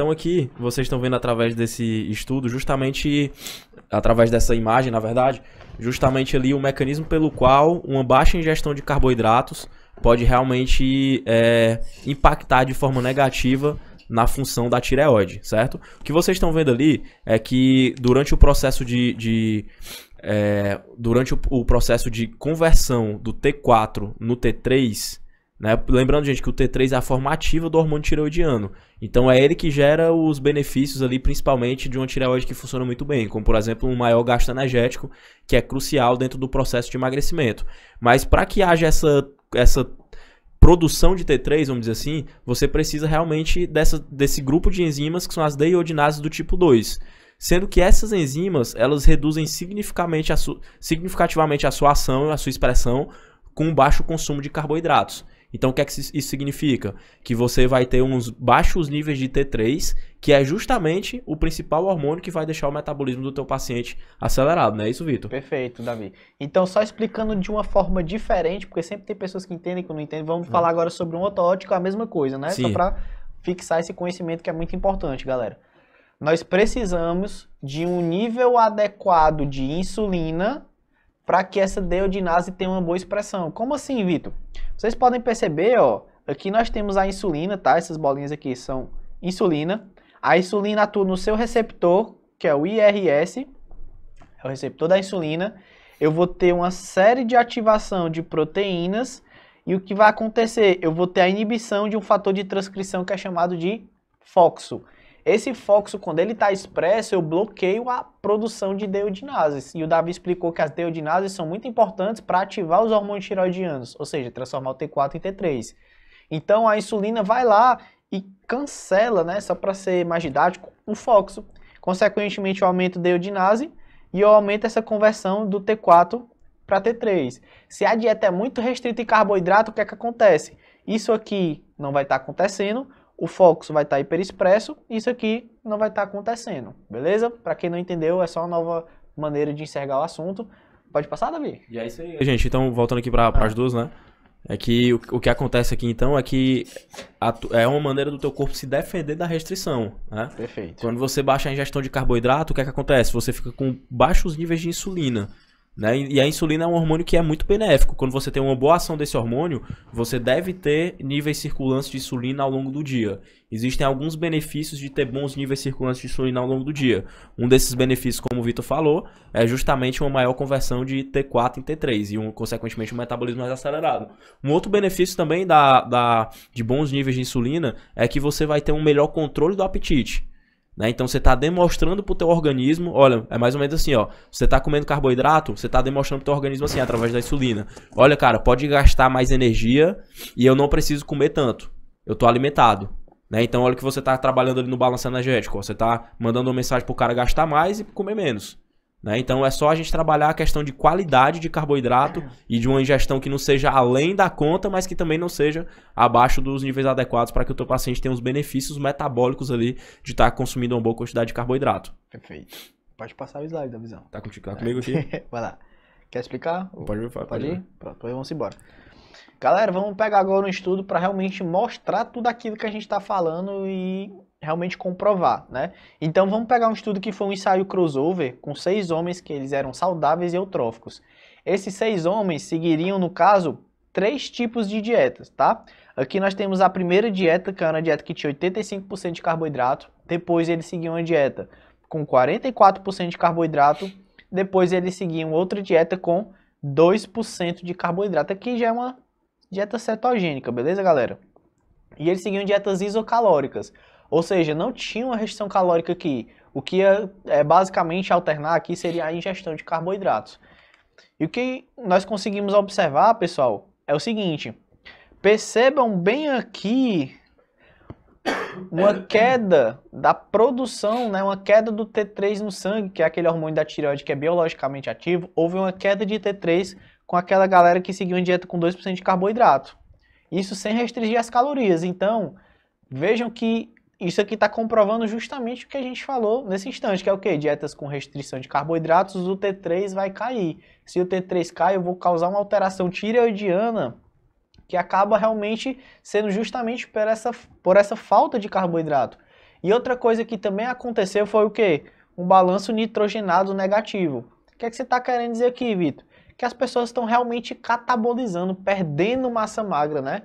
Então aqui vocês estão vendo através desse estudo justamente através dessa imagem, na verdade, justamente ali o mecanismo pelo qual uma baixa ingestão de carboidratos pode realmente é, impactar de forma negativa na função da tireoide, certo? O que vocês estão vendo ali é que durante o processo de, de é, durante o, o processo de conversão do T4 no T3 né? Lembrando, gente, que o T3 é a forma ativa do hormônio tireoidiano. Então é ele que gera os benefícios ali, principalmente de uma tireoide que funciona muito bem, como por exemplo um maior gasto energético, que é crucial dentro do processo de emagrecimento. Mas para que haja essa, essa produção de T3, vamos dizer assim, você precisa realmente dessa, desse grupo de enzimas que são as deiodinases do tipo 2 sendo que essas enzimas elas reduzem significativamente a, significativamente a sua ação, a sua expressão com baixo consumo de carboidratos. Então, o que, é que isso significa? Que você vai ter uns baixos níveis de T3, que é justamente o principal hormônio que vai deixar o metabolismo do teu paciente acelerado, não é isso, Vitor? Perfeito, Davi. Então, só explicando de uma forma diferente, porque sempre tem pessoas que entendem e que não entendem, vamos hum. falar agora sobre um outro ótico, a mesma coisa, né? Sim. Só para fixar esse conhecimento que é muito importante, galera. Nós precisamos de um nível adequado de insulina para que essa deodinase tenha uma boa expressão. Como assim, Vitor? Vocês podem perceber, ó, aqui nós temos a insulina, tá? Essas bolinhas aqui são insulina. A insulina atua no seu receptor, que é o IRS, é o receptor da insulina. Eu vou ter uma série de ativação de proteínas e o que vai acontecer? Eu vou ter a inibição de um fator de transcrição que é chamado de FOXO. Esse fóxio, quando ele está expresso, eu bloqueio a produção de deodinases. E o Davi explicou que as deodinases são muito importantes para ativar os hormônios tiroidianos, ou seja, transformar o T4 em T3. Então a insulina vai lá e cancela, né, só para ser mais didático, o fóxio. Consequentemente, eu aumento a deodinase e eu aumento essa conversão do T4 para T3. Se a dieta é muito restrita em carboidrato, o que é que acontece? Isso aqui não vai estar tá acontecendo, o Fox vai estar tá hiperexpresso, isso aqui não vai estar tá acontecendo, beleza? Para quem não entendeu, é só uma nova maneira de enxergar o assunto. Pode passar, Davi? E é isso aí. Gente, então, voltando aqui para ah. as duas, né? É que o, o, que acontece aqui então é que a, é uma maneira do teu corpo se defender da restrição. Né? Perfeito. Quando você baixa a ingestão de carboidrato, o que é que acontece? Você fica com baixos níveis de insulina. Né? E a insulina é um hormônio que é muito benéfico. Quando você tem uma boa ação desse hormônio, você deve ter níveis circulantes de insulina ao longo do dia. Existem alguns benefícios de ter bons níveis circulantes de insulina ao longo do dia. Um desses benefícios, como o Vitor falou, é justamente uma maior conversão de T4 em T3 e, um, consequentemente, um metabolismo mais acelerado. Um outro benefício também da, da, de bons níveis de insulina é que você vai ter um melhor controle do apetite. Né? Então você está demonstrando para o teu organismo, olha, é mais ou menos assim, ó. Você está comendo carboidrato, você está demonstrando para o teu organismo assim, através da insulina. Olha, cara, pode gastar mais energia e eu não preciso comer tanto. Eu estou alimentado. Né? Então olha que você está trabalhando ali no balanço energético. Ó, você está mandando uma mensagem para o cara gastar mais e comer menos. Né? Então é só a gente trabalhar a questão de qualidade de carboidrato e de uma ingestão que não seja além da conta, mas que também não seja abaixo dos níveis adequados para que o teu paciente tenha os benefícios metabólicos ali de estar tá consumindo uma boa quantidade de carboidrato. Perfeito. Pode passar o slide da visão. Tá, contigo, tá comigo aqui? Vai lá. Quer explicar? Pode, pode, pode ir? Pronto, aí vamos embora. Galera, vamos pegar agora um estudo para realmente mostrar tudo aquilo que a gente está falando e realmente comprovar, né? Então vamos pegar um estudo que foi um ensaio crossover com seis homens que eles eram saudáveis e eutróficos. Esses seis homens seguiriam, no caso, três tipos de dietas, tá? Aqui nós temos a primeira dieta, que era uma dieta que tinha 85% de carboidrato, depois eles seguiam uma dieta com 44% de carboidrato, depois eles seguiam outra dieta com 2% de carboidrato. Aqui já é uma dieta cetogênica, beleza, galera? E eles seguiam dietas isocalóricas, ou seja, não tinha uma restrição calórica aqui. O que ia é, basicamente alternar aqui seria a ingestão de carboidratos. E o que nós conseguimos observar, pessoal, é o seguinte. Percebam bem aqui uma queda da produção, né, uma queda do T3 no sangue, que é aquele hormônio da tireoide que é biologicamente ativo, houve uma queda de T3 com aquela galera que seguiu uma dieta com 2% de carboidrato. Isso sem restringir as calorias. Então, vejam que isso aqui está comprovando justamente o que a gente falou nesse instante, que é o quê? Dietas com restrição de carboidratos, o T3 vai cair. Se o T3 cai, eu vou causar uma alteração tireoidiana que acaba realmente sendo justamente por essa, por essa falta de carboidrato. E outra coisa que também aconteceu foi o quê? Um balanço nitrogenado negativo. O que, é que você está querendo dizer aqui, Vitor? Que as pessoas estão realmente catabolizando, perdendo massa magra, né?